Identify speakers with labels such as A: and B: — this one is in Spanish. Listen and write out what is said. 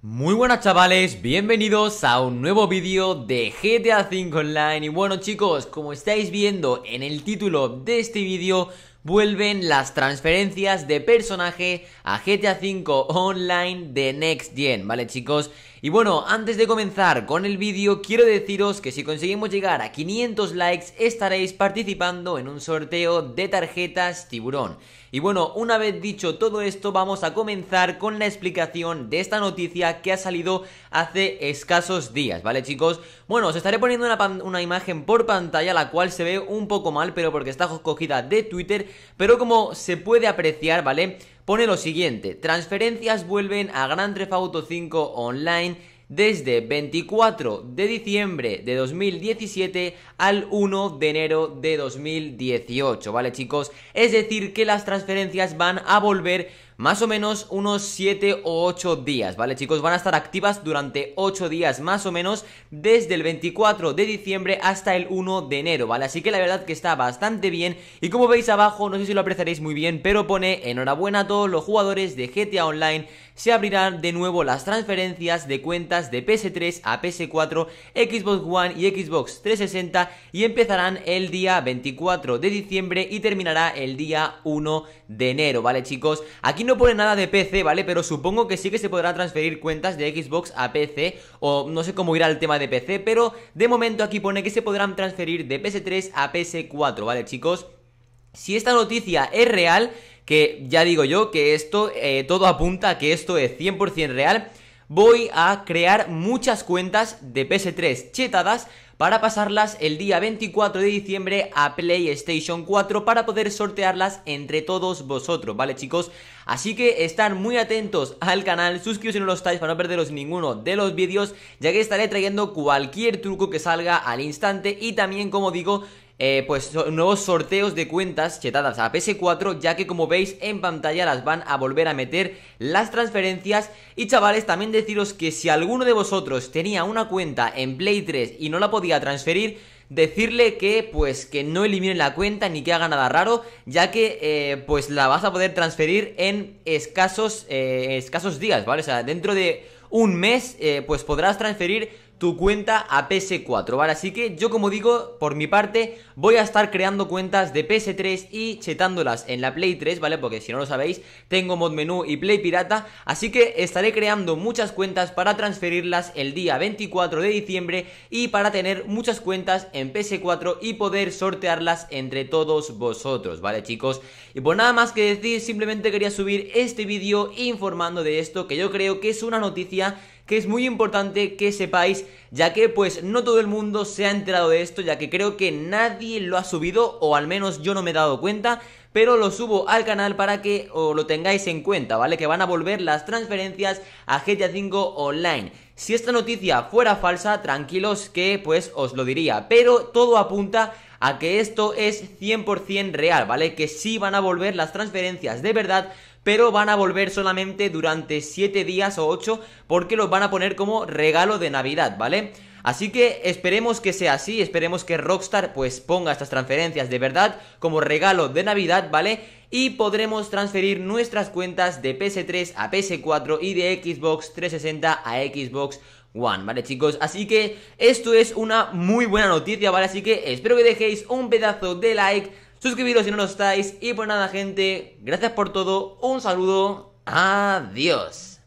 A: Muy buenas chavales, bienvenidos a un nuevo vídeo de GTA 5 Online y bueno chicos, como estáis viendo en el título de este vídeo vuelven las transferencias de personaje a GTA V Online de Next Gen, ¿vale chicos? Y bueno, antes de comenzar con el vídeo, quiero deciros que si conseguimos llegar a 500 likes estaréis participando en un sorteo de tarjetas tiburón. Y bueno, una vez dicho todo esto, vamos a comenzar con la explicación de esta noticia que ha salido hace escasos días, ¿vale chicos? Bueno, os estaré poniendo una, imagen por pantalla, la cual se ve un poco mal, pero porque está cogida de Twitter, pero como se puede apreciar, ¿vale? pone lo siguiente, transferencias vuelven a Grand Theft Auto 5 Online desde 24 de diciembre de 2017 al 1 de enero de 2018, ¿vale chicos? Es decir, que las transferencias van a volver más o menos unos 7 o 8 días, ¿vale chicos? Van a estar activas durante 8 días más o menos desde el 24 de diciembre hasta el 1 de enero, ¿vale? Así que la verdad que está bastante bien y como veis abajo, no sé si lo apreciaréis muy bien, pero pone enhorabuena a todos los jugadores de GTA Online se abrirán de nuevo las transferencias de cuentas de PS3 a PS4, Xbox One y Xbox 360 y empezarán el día 24 de diciembre y terminará el día 1 de enero, ¿vale chicos? Aquí no pone nada de PC, ¿vale? Pero supongo que sí que se podrá transferir cuentas de Xbox a PC o no sé cómo irá el tema de PC, pero de momento aquí pone que se podrán transferir de PS3 a PS4, ¿vale chicos? Si esta noticia es real, que ya digo yo que esto, eh, todo apunta a que esto es 100% real, voy a crear muchas cuentas de PS3 chetadas para pasarlas el día 24 de diciembre a PlayStation 4 para poder sortearlas entre todos vosotros, ¿vale chicos? Así que estar muy atentos al canal, suscribiros si no lo estáis para no perderos ninguno de los vídeos, ya que estaré trayendo cualquier truco que salga al instante y también, como digo, eh, pues nuevos sorteos de cuentas chetadas a PS4, ya que como veis en pantalla las van a volver a meter las transferencias. Y chavales, también deciros que si alguno de vosotros tenía una cuenta en Play 3 y no la podía transferir, decirle que pues que no eliminen la cuenta ni que haga nada raro, ya que eh, pues la vas a poder transferir en escasos, eh, escasos días, ¿vale? O sea, dentro de un mes pues podrás transferir tu cuenta a PS4, ¿vale? Así que yo como digo, por mi parte, voy a estar creando cuentas de PS3 y chetándolas en la Play 3, ¿vale? Porque si no lo sabéis, tengo mod menú y Play Pirata, así que estaré creando muchas cuentas para transferirlas el día 24 de diciembre y para tener muchas cuentas en PS4 y poder sortearlas entre todos vosotros, ¿vale chicos? Y pues nada más que decir, simplemente quería subir este vídeo informando de esto que yo creo que es una noticia que es muy importante que sepáis, ya que pues no todo el mundo se ha enterado de esto, ya que creo que nadie lo ha subido, o al menos yo no me he dado cuenta, pero lo subo al canal para que o, lo tengáis en cuenta, ¿vale? Que van a volver las transferencias a GTA V Online. Si esta noticia fuera falsa, tranquilos que pues os lo diría, pero todo apunta a que esto es 100% real, ¿vale? Que sí van a volver las transferencias de verdad pero van a volver solamente durante 7 días o 8 porque los van a poner como regalo de Navidad, ¿vale? Así que esperemos que sea así, esperemos que Rockstar pues ponga estas transferencias de verdad como regalo de Navidad, ¿vale? Y podremos transferir nuestras cuentas de PS3 a PS4 y de Xbox 360 a Xbox One, ¿vale chicos? Así que esto es una muy buena noticia, ¿vale? Así que espero que dejéis un pedazo de like suscribiros si no lo estáis. Y pues nada, gente, gracias por todo, un saludo, adiós.